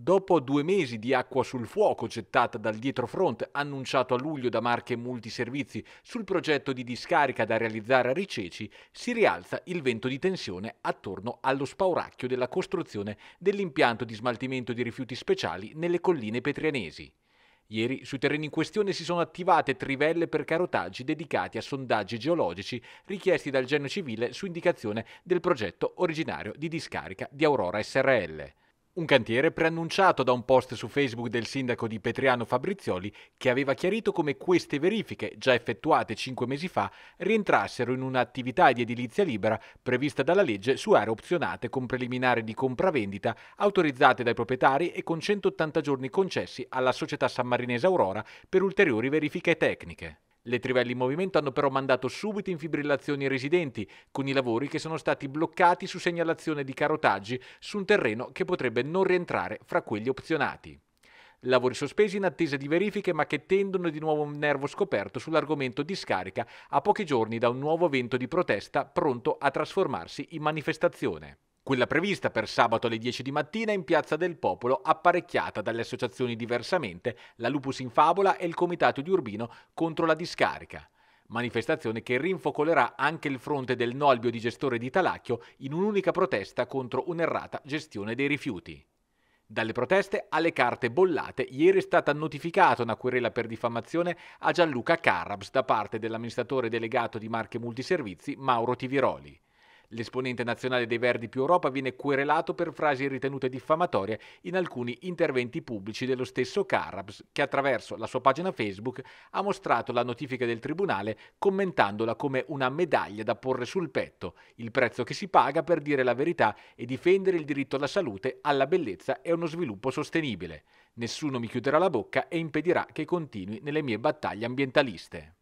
Dopo due mesi di acqua sul fuoco gettata dal dietrofront annunciato a luglio da Marche Multiservizi sul progetto di discarica da realizzare a Riceci, si rialza il vento di tensione attorno allo spauracchio della costruzione dell'impianto di smaltimento di rifiuti speciali nelle colline petrianesi. Ieri sui terreni in questione si sono attivate trivelle per carotaggi dedicati a sondaggi geologici richiesti dal Genio Civile su indicazione del progetto originario di discarica di Aurora SRL. Un cantiere preannunciato da un post su Facebook del sindaco di Petriano Fabrizioli che aveva chiarito come queste verifiche, già effettuate cinque mesi fa, rientrassero in un'attività di edilizia libera prevista dalla legge su aree opzionate con preliminari di compravendita autorizzate dai proprietari e con 180 giorni concessi alla società sammarinese Aurora per ulteriori verifiche tecniche. Le trivelle in movimento hanno però mandato subito in fibrillazione i residenti, con i lavori che sono stati bloccati su segnalazione di carotaggi su un terreno che potrebbe non rientrare fra quelli opzionati. Lavori sospesi in attesa di verifiche ma che tendono di nuovo un nervo scoperto sull'argomento di scarica a pochi giorni da un nuovo vento di protesta pronto a trasformarsi in manifestazione quella prevista per sabato alle 10 di mattina in Piazza del Popolo, apparecchiata dalle associazioni diversamente, la Lupus in Fabola e il Comitato di Urbino contro la discarica. Manifestazione che rinfocolerà anche il fronte del Nolbio di gestore di Talacchio in un'unica protesta contro un'errata gestione dei rifiuti. Dalle proteste alle carte bollate, ieri è stata notificata una querela per diffamazione a Gianluca Carrabs da parte dell'amministratore delegato di Marche Multiservizi Mauro Tiviroli. L'esponente nazionale dei Verdi più Europa viene querelato per frasi ritenute diffamatorie in alcuni interventi pubblici dello stesso Carrabs, che attraverso la sua pagina Facebook ha mostrato la notifica del tribunale commentandola come una medaglia da porre sul petto, il prezzo che si paga per dire la verità e difendere il diritto alla salute, alla bellezza e a uno sviluppo sostenibile. Nessuno mi chiuderà la bocca e impedirà che continui nelle mie battaglie ambientaliste.